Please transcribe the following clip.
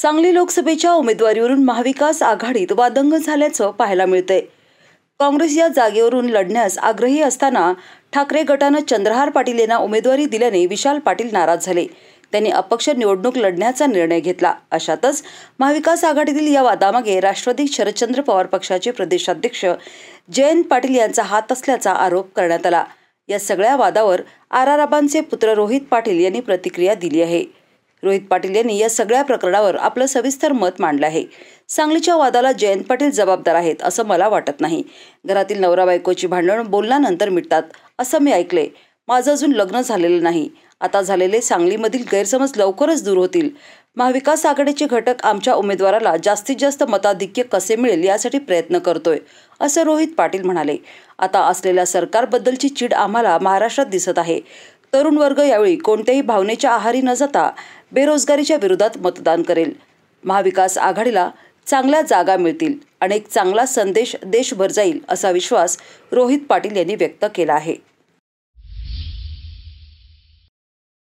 सांगली लोकसभेच्या उमेदवारीवरून महाविकास आघाडीत वादंग झाल्याचं पाहायला मिळतंय काँग्रेस या जागेवरून लढण्यास आग्रही असताना ठाकरे गटानं चंद्रहार पाटील यांना उमेदवारी दिल्याने विशाल पाटील नाराज झाले त्यांनी अपक्ष निवडणूक लढण्याचा निर्णय घेतला अशातच महाविकास आघाडीतील या वादामागे राष्ट्रवादी शरदचंद्र पवार पक्षाचे प्रदेशाध्यक्ष जयंत पाटील यांचा हात असल्याचा आरोप करण्यात आला या सगळ्या वादावर आराराबांचे पुत्र रोहित पाटील यांनी प्रतिक्रिया दिली आहे रोहित पाटील यांनी या सगळ्या प्रकरणावर आपलं सविस्तर मत मांडलं आहे सांगलीच्या वादाला जयंत पाटील जबाबदार आहेत असं मला वाटत नाही घरातील नवरा बायकोची भांडण बोलल्यानंतर मिटतात असं मी ऐकले माझं अजून लग्न झालेलं नाही आता झालेले सांगलीमधील गैरसमज लवकरच दूर होतील महाविकास आघाडीचे घटक आमच्या उमेदवाराला जास्तीत जास्त मताधिक्य कसे मिळेल यासाठी प्रयत्न करतोय असं रोहित पाटील म्हणाले आता असलेल्या सरकारबद्दलची चीड आम्हाला महाराष्ट्रात दिसत आहे तरुण वर्ग यावेळी कोणत्याही भावनेच्या आहारी न जाता बेरोजगारीच्या विरोधात मतदान करेल महाविकास आघाडीला चांगल्या जागा मिळतील आणि एक चांगला संदेश देशभर जाईल असा विश्वास रोहित पाटील यांनी व्यक्त केला आहे